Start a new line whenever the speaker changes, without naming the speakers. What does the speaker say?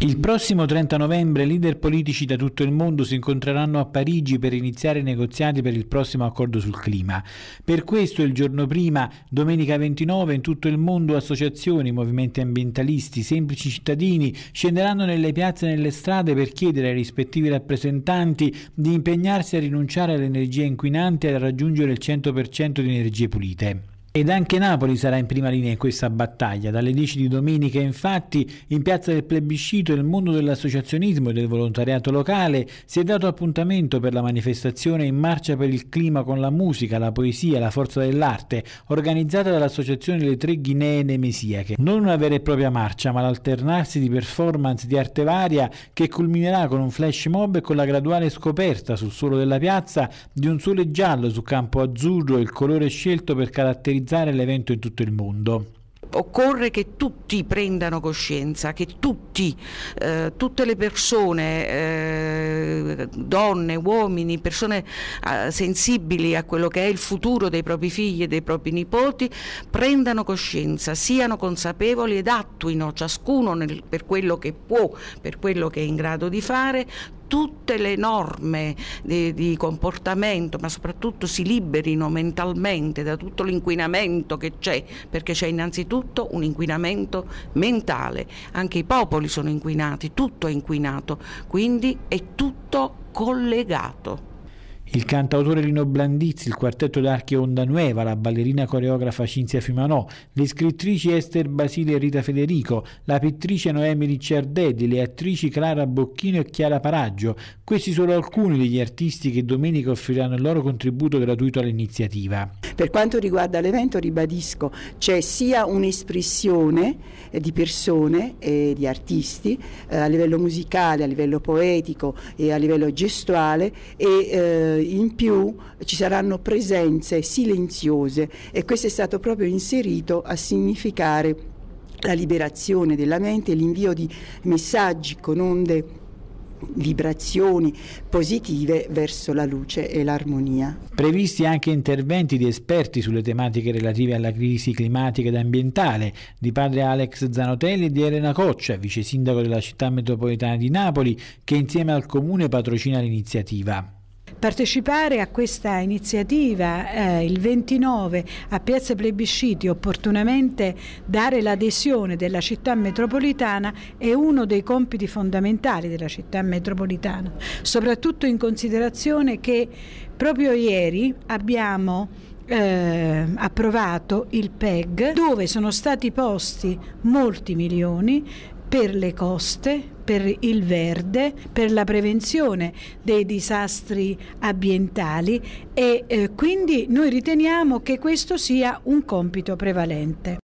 Il prossimo 30 novembre leader politici da tutto il mondo si incontreranno a Parigi per iniziare i negoziati per il prossimo accordo sul clima. Per questo il giorno prima, domenica 29, in tutto il mondo associazioni, movimenti ambientalisti, semplici cittadini scenderanno nelle piazze e nelle strade per chiedere ai rispettivi rappresentanti di impegnarsi a rinunciare all'energia inquinante e a raggiungere il 100% di energie pulite. Ed anche Napoli sarà in prima linea in questa battaglia. Dalle 10 di domenica, infatti, in piazza del plebiscito il mondo dell'associazionismo e del volontariato locale si è dato appuntamento per la manifestazione in marcia per il clima con la musica, la poesia, la forza dell'arte, organizzata dall'associazione Le Tre Guinee Nemesiache. Non una vera e propria marcia, ma l'alternarsi di performance di arte varia che culminerà con un flash mob e con la graduale scoperta sul suolo della piazza di un sole giallo su campo azzurro, il colore scelto per caratterizzare organizzare l'evento in tutto il mondo.
Occorre che tutti prendano coscienza, che tutti, eh, tutte le persone, eh, donne, uomini, persone eh, sensibili a quello che è il futuro dei propri figli e dei propri nipoti, prendano coscienza, siano consapevoli ed attuino ciascuno nel, per quello che può, per quello che è in grado di fare, tutte le norme di, di, comportamento, ma soprattutto si liberino mentalmente da tutto l'inquinamento che c'è, perché c'è innanzitutto un inquinamento mentale, anche i popoli sono inquinati, tutto è inquinato, quindi è tutto
collegato il cantautore Lino Blandizzi, il quartetto d'archi Onda Nueva, la ballerina coreografa Cinzia Fiumanò, le scrittrici Esther Basile e Rita Federico, la pittrice Noemi Ricciardelli, le attrici Clara Bocchino e Chiara Paraggio. Questi sono alcuni degli artisti che domenica offriranno il loro contributo gratuito all'iniziativa. Per quanto riguarda
l'evento, ribadisco, c'è sia un'espressione eh, di persone e eh, di artisti eh, a livello musicale, a livello poetico e a livello gestuale e in più ci saranno presenze silenziose e questo è stato proprio inserito a significare la liberazione della mente, l'invio di messaggi con onde vibrazioni positive verso la luce e l'armonia.
Previsti anche interventi di esperti sulle tematiche relative alla crisi climatica ed ambientale di padre Alex Zanotelli e di Elena Coccia, vice sindaco della città metropolitana di Napoli, che insieme al comune patrocina l'iniziativa
partecipare a questa iniziativa eh, il 29 a Piazza Plebisciti, opportunamente dare l'adesione della città metropolitana è uno dei compiti fondamentali della città metropolitana, soprattutto in considerazione che proprio ieri abbiamo eh, approvato il PEG dove sono stati posti molti milioni per le coste, per il verde, per la prevenzione dei disastri ambientali e eh, quindi noi riteniamo che questo sia un compito prevalente.